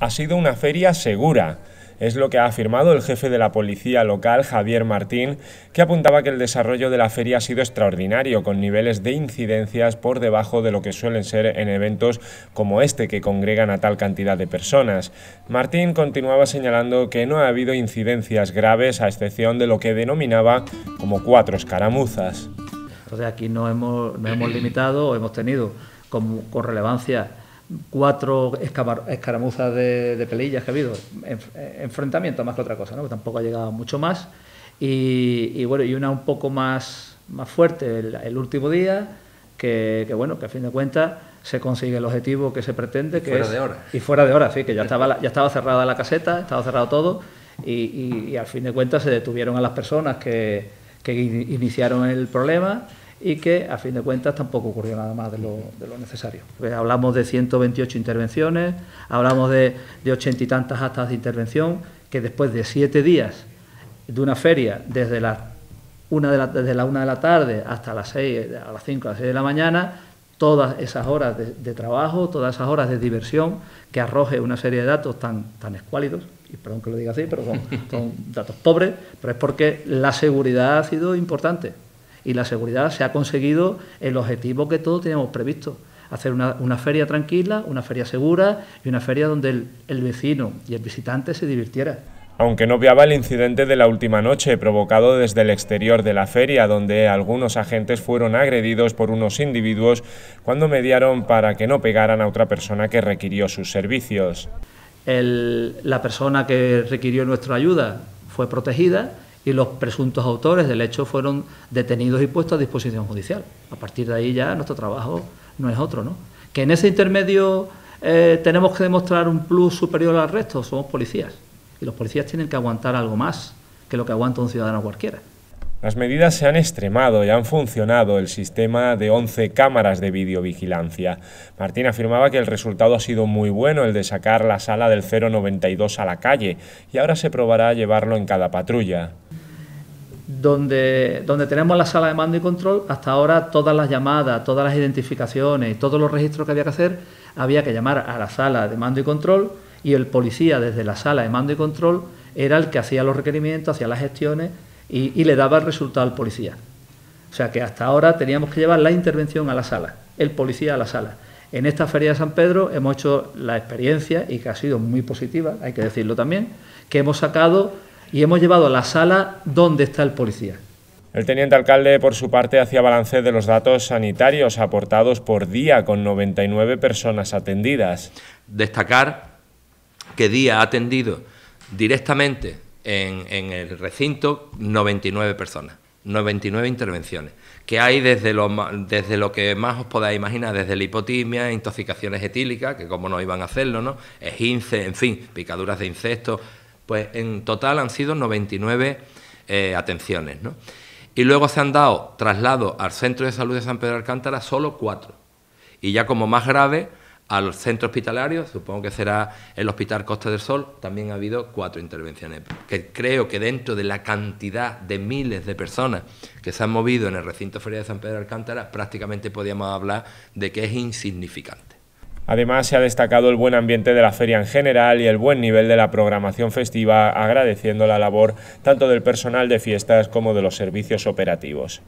ha sido una feria segura. Es lo que ha afirmado el jefe de la policía local, Javier Martín, que apuntaba que el desarrollo de la feria ha sido extraordinario, con niveles de incidencias por debajo de lo que suelen ser en eventos como este, que congregan a tal cantidad de personas. Martín continuaba señalando que no ha habido incidencias graves, a excepción de lo que denominaba como cuatro escaramuzas. Entonces aquí no hemos, no hemos limitado, hemos tenido con relevancia cuatro escaramuzas de, pelillas que ha habido, eh, enfrentamiento más que otra cosa, ¿no? que tampoco ha llegado mucho más. Y, bueno, y una un poco más, más fuerte el, último día, que, bueno, que a fin de cuentas se consigue el objetivo que se pretende. Que fuera de hora. Y fuera de hora, sí, que ya estaba, ya estaba cerrada la caseta, estaba cerrado todo, y, al fin de cuentas se detuvieron a las personas que, iniciaron el problema y que a fin de cuentas tampoco ocurrió nada más de lo, necesario. Pues hablamos de 128 intervenciones, hablamos de, ochenta y tantas actas de intervención, que después de siete días de una feria, desde una de la, desde la una de la tarde hasta las seis, a las 5, a las 6 de la mañana, todas esas horas de, trabajo, todas esas horas de diversión, que arroje una serie de datos tan, tan escuálidos, y perdón que lo diga así, pero son datos pobres, pero es porque la seguridad ha sido importante y la seguridad se ha conseguido el objetivo que todos teníamos previsto. Hacer una, feria tranquila, una feria segura y una feria donde el, vecino y el visitante se divirtiera aunque no viaba el incidente de la última noche provocado desde el exterior de la feria, donde algunos agentes fueron agredidos por unos individuos cuando mediaron para que no pegaran a otra persona que requirió sus servicios. la persona que requirió nuestra ayuda fue protegida y los presuntos autores del hecho fueron detenidos y puestos a disposición judicial. A partir de ahí ya nuestro trabajo no es otro, ¿no? Que en ese intermedio eh, tenemos que demostrar un plus superior al resto, somos policías. Y los policías tienen que aguantar algo más que lo que aguanta un ciudadano cualquiera. Las medidas se han extremado y han funcionado el sistema de 11 cámaras de videovigilancia. Martín afirmaba que el resultado ha sido muy bueno, el de sacar la sala del 092 a la calle, y ahora se probará llevarlo en cada patrulla donde, donde tenemos la sala de mando y control, hasta ahora todas las llamadas, todas las identificaciones, ...y todos los registros que había que hacer, había que llamar a la sala de mando y control y el policía desde la sala de mando y control era el que hacía los requerimientos, hacía las gestiones y, y le daba el resultado al policía. O sea que hasta ahora teníamos que llevar la intervención a la sala, el policía a la sala. En esta feria de San Pedro hemos hecho la experiencia, y que ha sido muy positiva, hay que decirlo también, que hemos sacado y hemos llevado a la sala donde está el policía. El teniente alcalde, por su parte, hacía balance de los datos sanitarios aportados por día, con 99 personas atendidas. Destacar que día ha atendido directamente en, el recinto 99 personas, 99 intervenciones, que hay desde lo, desde lo que más os podáis imaginar, desde la hipotimia, intoxicaciones etílicas, que como no iban a hacerlo, ¿no? ince, en fin, picaduras de insectos, pues en total han sido 99 eh, atenciones. ¿no? Y luego se han dado traslados al Centro de Salud de San Pedro de Alcántara solo cuatro. Y ya como más grave, al centro hospitalario, supongo que será el Hospital Costa del Sol, también ha habido cuatro intervenciones, que creo que dentro de la cantidad de miles de personas que se han movido en el recinto feria de San Pedro de Alcántara, prácticamente podíamos hablar de que es insignificante. Además, se ha destacado el buen ambiente de la feria en general y el buen nivel de la programación festiva, agradeciendo la labor tanto del personal de fiestas como de los servicios operativos.